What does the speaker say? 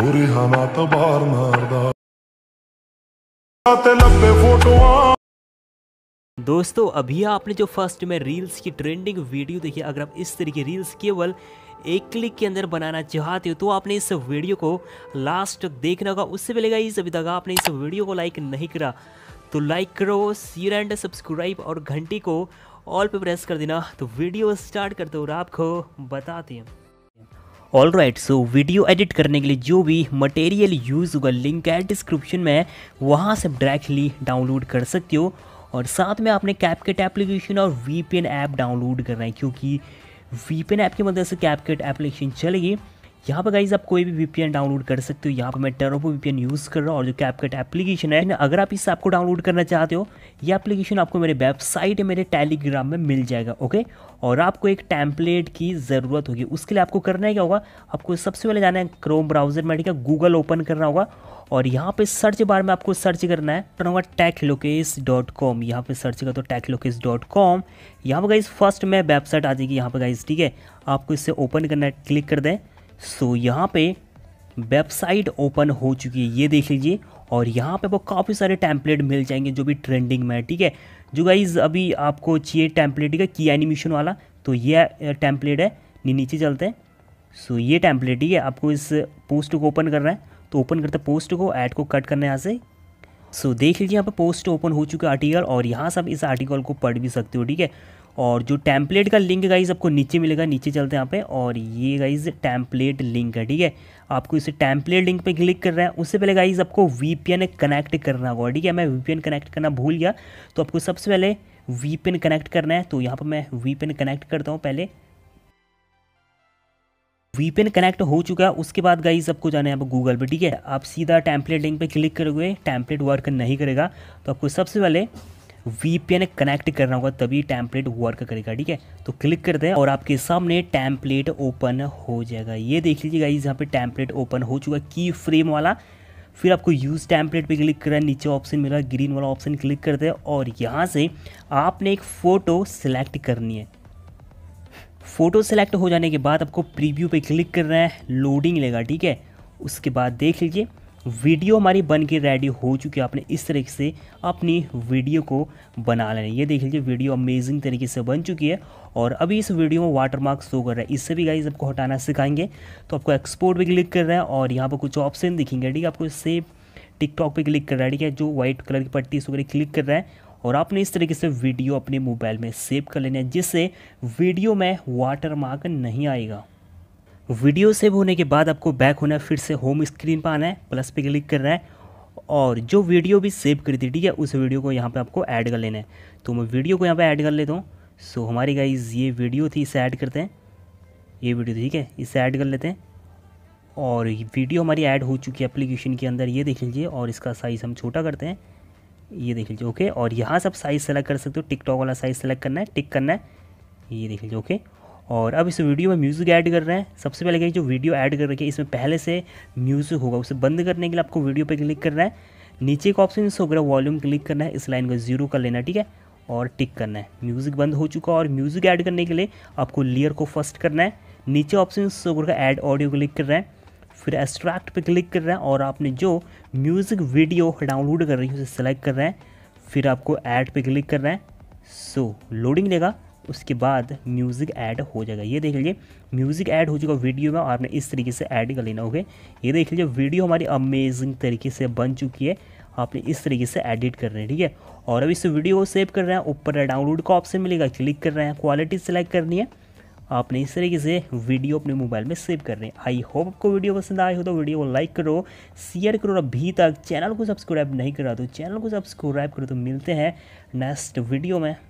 Orihana तो बार फोटोआ दोस्तों अभी आपने जो फर्स्ट में रील्स की ट्रेंडिंग वीडियो देखी अगर आप इस तरीके रील्स केवल एक क्लिक के अंदर बनाना चाहते हो तो आपने इस वीडियो को लास्ट देखना होगा उससे पहले गाइस अभी तक आपने इस वीडियो को लाइक नहीं करा तो लाइक करो शेयर एंड सब्सक्राइब और घंटी को ऑल पे प्रेस कर देना तो वीडियो स्टार्ट करते हो और आपको बताते हैं all right so video edit करने के लिए जो भी मटेरियल यूज़ होगा लिंक है डिस्क्रिप्शन में वहाँ से डायरेक्टली डाउनलोड कर सकते हो और साथ में आपने कैपकेट एप्लीकेशन और वी ऐप डाउनलोड करना है क्योंकि वी ऐप की मदद से कैपकेट एप्लीकेशन चलेगी यहाँ पर गाइज आप कोई भी वीपीएन डाउनलोड कर सकते हो यहाँ पर मैं टेरोपो वीपीएन यूज़ कर रहा हूँ और जो कैपकट एप्लीकेशन है अगर आप इस ऐप को डाउनलोड करना चाहते हो ये एप्लीकेशन आपको मेरे वेबसाइट या मेरे टेलीग्राम में मिल जाएगा ओके और आपको एक टैंपलेट की ज़रूरत होगी उसके लिए आपको करना क्या होगा आपको सबसे पहले जाना है क्रोम ब्राउजर में ठीक है गूगल ओपन करना होगा और यहाँ पे सर्च बार में आपको सर्च करना है करना होगा टैक लोकेस डॉट कॉम यहाँ पर सर्च कर तो टैक लोकेस डॉट कॉम यहाँ पर गाइज फर्स्ट में वेबसाइट आ जाएगी यहाँ पर गाइज ठीक है आपको इससे ओपन करना है क्लिक कर दें सो यहाँ पे वेबसाइट ओपन हो चुकी है ये देख लीजिए और यहाँ पे आपको काफ़ी सारे टैंपलेट मिल जाएंगे जो भी ट्रेंडिंग में है ठीक है जो गाइज अभी आपको चाहिए टैंपलेट का की एनिमेशन वाला तो ये टैंपलेट है नीचे चलते हैं सो ये टैंपलेट ठीक है आपको इस पोस्ट को ओपन करना है तो ओपन करते पोस्ट को ऐड को कट करना है यहाँ से सो so, देख लीजिए यहाँ पर पोस्ट ओपन हो चुका है आर्टिकल और यहाँ से आप इस आर्टिकल को पढ़ भी सकते हो ठीक है और जो टैम्पलेट का लिंक गाइज आपको नीचे मिलेगा नीचे चलते हैं यहाँ पे और ये गाइज टैंपलेट लिंक है ठीक है आपको इसे टैम्पलेट लिंक पे क्लिक कर रहे हैं उससे पहले गाइज आपको वी कनेक्ट करना होगा ठीक है मैं वी कनेक्ट करना भूल गया तो आपको सबसे पहले वी कनेक्ट करना है तो यहाँ पर मैं वी कनेक्ट करता हूँ पहले वीपेन कनेक्ट हो चुका है उसके बाद गाइज आपको जाना है गूगल पे ठीक है आप सीधा टैंपलेट लिंक पे क्लिक करोगे टैंपलेट वर्क नहीं करेगा तो आपको सबसे पहले वीपीएन कनेक्ट करना होगा तभी टैंपलेट वर्क करेगा ठीक है तो क्लिक करते हैं और आपके सामने टैंपलेट ओपन हो जाएगा ये देख लीजिए गाइज यहाँ पे टैंपलेट ओपन हो चुका है की फ्रेम वाला फिर आपको यूज़ टैंपलेट पे क्लिक करना है नीचे ऑप्शन मिला ग्रीन वाला ऑप्शन क्लिक करते हैं और यहाँ से आपने एक फ़ोटो सेलेक्ट करनी है फ़ोटो सेलेक्ट हो जाने के बाद आपको प्रीव्यू पे क्लिक करना है लोडिंग लेगा ठीक है उसके बाद देख लीजिए वीडियो हमारी बन के रेडी हो चुकी है आपने इस तरीके से अपनी वीडियो को बना लेना ये देख लीजिए वीडियो अमेजिंग तरीके से बन चुकी है और अभी इस वीडियो में वाटर मार्क शो कर रहा है इससे भी गाइज आपको हटाना सिखाएंगे तो आपको एक्सपोर्ट भी क्लिक कर रहा है और यहाँ पर कुछ ऑप्शन दिखेंगे ठीक है आपको इससे टिकटॉक पे क्लिक कर रहा है ठीक है जो व्हाइट कलर की पट्टी इस वगैरह क्लिक कर रहा है और आपने इस तरीके से वीडियो अपने मोबाइल में सेव कर लेना है जिससे वीडियो में वाटर मार्क नहीं आएगा वीडियो सेव होने के बाद आपको बैक होना है फिर से होम स्क्रीन पर आना है प्लस पे क्लिक करना है और जो वीडियो भी सेव करी थी ठीक है उस वीडियो को यहाँ पे आपको ऐड कर लेना है तो मैं वीडियो को यहाँ पे ऐड कर लेता हूँ सो हमारी गाइज ये वीडियो थी इसे ऐड करते हैं ये वीडियो ठीक है इसे ऐड कर लेते हैं और वीडियो हमारी ऐड हो चुकी है एप्लीकेशन के अंदर ये देख लीजिए और इसका साइज़ हम छोटा करते हैं ये देख लीजिए ओके और यहाँ से आप साइज़ सेलेक्ट कर सकते हो टिकटॉक वाला साइज़ सेलेक्ट करना है टिक करना है ये देख लीजिए ओके और अब इस वीडियो में म्यूज़िक ऐड कर रहे हैं सबसे पहले कहीं जो वीडियो ऐड कर रखी है इसमें पहले से म्यूज़िक होगा उसे बंद करने के लिए आपको वीडियो पर क्लिक करना है नीचे का ऑप्शन शो होकर वॉल्यूम क्लिक करना है इस लाइन को जीरो कर लेना ठीक है और टिक करना है म्यूज़िक बंद हो चुका और म्यूज़िक ऐड करने के लिए आपको लेयर को फर्स्ट करना है नीचे ऑप्शन शो होकर ऐड ऑडियो क्लिक कर रहे हैं फिर एक्स्ट्रैक्ट पे क्लिक कर रहे हैं और आपने जो म्यूज़िक वीडियो डाउनलोड कर रही है उसे सेलेक्ट कर रहे हैं फिर आपको ऐड पे क्लिक कर रहे हैं सो लोडिंग लेगा उसके बाद म्यूज़िक ऐड हो जाएगा ये देख लीजिए म्यूज़िक ऐड हो चुका वीडियो में आपने इस तरीके से ऐड कर लेना होगा ये देख लीजिए वीडियो हमारी अमेजिंग तरीके से बन चुकी है आपने इस तरीके से एडिट कर रहे हैं ठीक है और अब इस वीडियो को सेव कर रहे हैं ऊपर डाउनलोड का ऑप्शन मिलेगा क्लिक कर रहे हैं क्वालिटी सेलेक्ट करनी है आपने इस तरीके से वीडियो अपने मोबाइल में सेव कर रहे हैं आई होप आपको वीडियो पसंद आए हो तो वीडियो को लाइक करो शेयर करो और अभी तक चैनल को सब्सक्राइब नहीं करा तो चैनल को सब्सक्राइब करो तो मिलते हैं नेक्स्ट वीडियो में